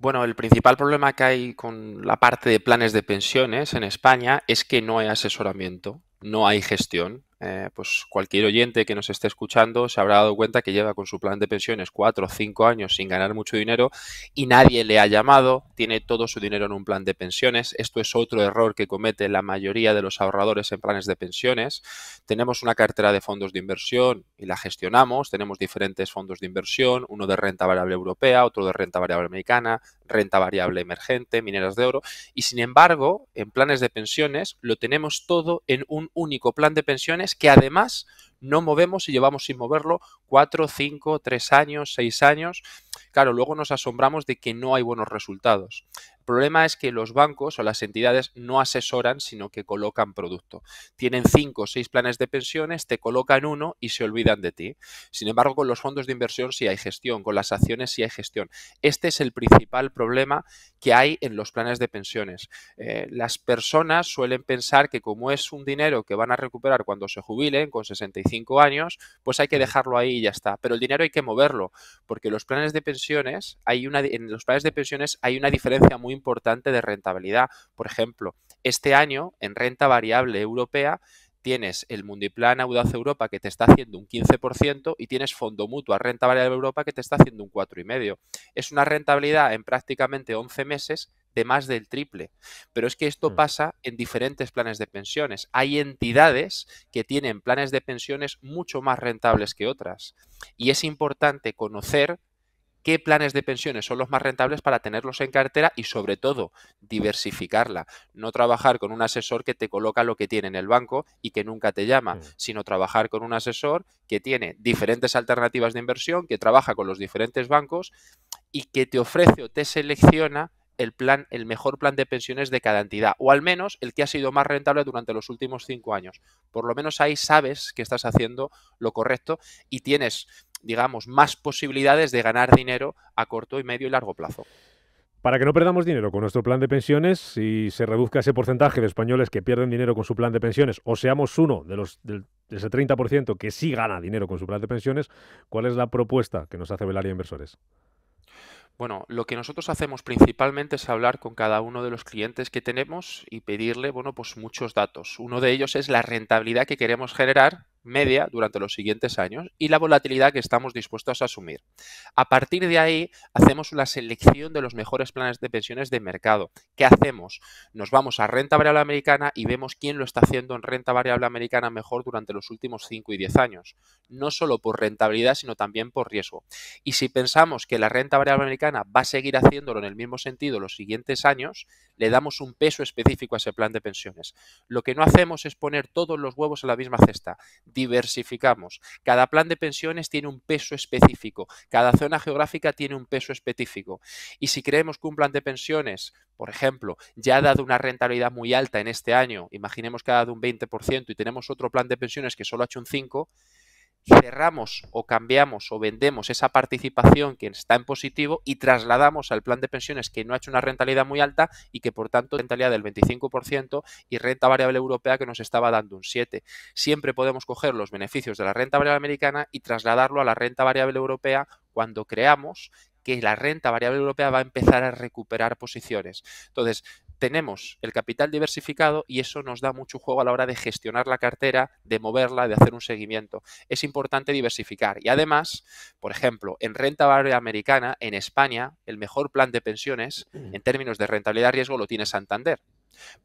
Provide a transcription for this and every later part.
Bueno, el principal problema que hay con la parte de planes de pensiones en España es que no hay asesoramiento, no hay gestión. Eh, pues cualquier oyente que nos esté escuchando se habrá dado cuenta que lleva con su plan de pensiones cuatro o cinco años sin ganar mucho dinero y nadie le ha llamado, tiene todo su dinero en un plan de pensiones. Esto es otro error que comete la mayoría de los ahorradores en planes de pensiones. Tenemos una cartera de fondos de inversión y la gestionamos, tenemos diferentes fondos de inversión, uno de renta variable europea, otro de renta variable americana, renta variable emergente, mineras de oro, y sin embargo, en planes de pensiones lo tenemos todo en un único plan de pensiones que además no movemos y llevamos sin moverlo 4, 5, 3 años, 6 años. Claro, luego nos asombramos de que no hay buenos resultados. El problema es que los bancos o las entidades no asesoran, sino que colocan producto. Tienen cinco o seis planes de pensiones, te colocan uno y se olvidan de ti. Sin embargo, con los fondos de inversión sí hay gestión, con las acciones sí hay gestión. Este es el principal problema que hay en los planes de pensiones. Eh, las personas suelen pensar que como es un dinero que van a recuperar cuando se jubilen con 65 años, pues hay que dejarlo ahí y ya está. Pero el dinero hay que moverlo, porque los planes de pensiones hay una, en los planes de pensiones hay una diferencia muy importante de rentabilidad. Por ejemplo, este año en renta variable europea tienes el Mundiplan Audaz Europa que te está haciendo un 15% y tienes Fondo Mutua Renta Variable Europa que te está haciendo un 4,5%. Es una rentabilidad en prácticamente 11 meses de más del triple. Pero es que esto mm. pasa en diferentes planes de pensiones. Hay entidades que tienen planes de pensiones mucho más rentables que otras. Y es importante conocer qué planes de pensiones son los más rentables para tenerlos en cartera y sobre todo diversificarla. No trabajar con un asesor que te coloca lo que tiene en el banco y que nunca te llama, mm. sino trabajar con un asesor que tiene diferentes alternativas de inversión, que trabaja con los diferentes bancos y que te ofrece o te selecciona el plan, el mejor plan de pensiones de cada entidad, o al menos el que ha sido más rentable durante los últimos cinco años. Por lo menos ahí sabes que estás haciendo lo correcto y tienes digamos, más posibilidades de ganar dinero a corto y medio y largo plazo. Para que no perdamos dinero con nuestro plan de pensiones, si se reduzca ese porcentaje de españoles que pierden dinero con su plan de pensiones, o seamos uno de, los, de, ese 30% que sí gana dinero con su plan de pensiones, ¿cuál es la propuesta que nos hace Velaria Inversores? Bueno, lo que nosotros hacemos principalmente es hablar con cada uno de los clientes que tenemos y pedirle, bueno, pues muchos datos. Uno de ellos es la rentabilidad que queremos generar media durante los siguientes años y la volatilidad que estamos dispuestos a asumir. A partir de ahí, hacemos la selección de los mejores planes de pensiones de mercado. ¿Qué hacemos? Nos vamos a renta variable americana y vemos quién lo está haciendo en renta variable americana mejor durante los últimos 5 y 10 años. No solo por rentabilidad, sino también por riesgo. Y si pensamos que la renta variable americana va a seguir haciéndolo en el mismo sentido los siguientes años, le damos un peso específico a ese plan de pensiones. Lo que no hacemos es poner todos los huevos en la misma cesta diversificamos. Cada plan de pensiones tiene un peso específico, cada zona geográfica tiene un peso específico. Y si creemos que un plan de pensiones, por ejemplo, ya ha dado una rentabilidad muy alta en este año, imaginemos que ha dado un 20% y tenemos otro plan de pensiones que solo ha hecho un 5%, cerramos o cambiamos o vendemos esa participación que está en positivo y trasladamos al plan de pensiones que no ha hecho una rentabilidad muy alta y que por tanto rentabilidad del 25% y renta variable europea que nos estaba dando un 7. Siempre podemos coger los beneficios de la renta variable americana y trasladarlo a la renta variable europea cuando creamos que la renta variable europea va a empezar a recuperar posiciones. Entonces, tenemos el capital diversificado y eso nos da mucho juego a la hora de gestionar la cartera, de moverla, de hacer un seguimiento. Es importante diversificar. Y además, por ejemplo, en renta variable americana, en España, el mejor plan de pensiones mm. en términos de rentabilidad riesgo lo tiene Santander.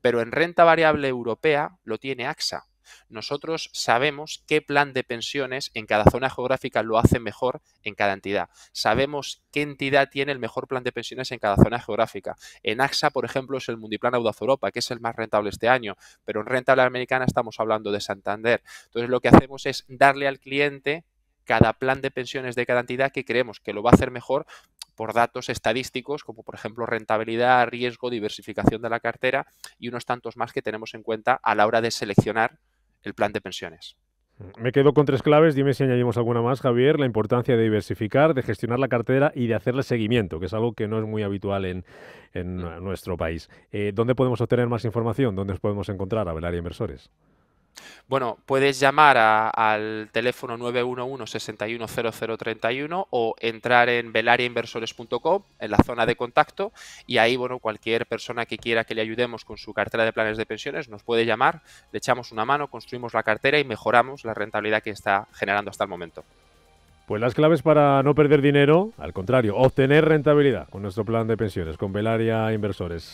Pero en renta variable europea lo tiene AXA. Nosotros sabemos qué plan de pensiones en cada zona geográfica lo hace mejor en cada entidad. Sabemos qué entidad tiene el mejor plan de pensiones en cada zona geográfica. En AXA, por ejemplo, es el Mundiplan Audaz Europa, que es el más rentable este año, pero en rentable americana estamos hablando de Santander. Entonces, lo que hacemos es darle al cliente cada plan de pensiones de cada entidad que creemos que lo va a hacer mejor por datos estadísticos, como por ejemplo rentabilidad, riesgo, diversificación de la cartera y unos tantos más que tenemos en cuenta a la hora de seleccionar el plan de pensiones. Me quedo con tres claves, dime si añadimos alguna más, Javier, la importancia de diversificar, de gestionar la cartera y de hacerle seguimiento, que es algo que no es muy habitual en, mm. nuestro país. Eh, ¿Dónde podemos obtener más información? ¿Dónde podemos encontrar a Velaria Inversores? Bueno, puedes llamar al teléfono 911-610031 o entrar en velariainversores.com, en la zona de contacto, y ahí, bueno, cualquier persona que quiera que le ayudemos con su cartera de planes de pensiones nos puede llamar, le echamos una mano, construimos la cartera y mejoramos la rentabilidad que está generando hasta el momento. Pues las claves para no perder dinero, al contrario, obtener rentabilidad con nuestro plan de pensiones, con Velaria Inversores.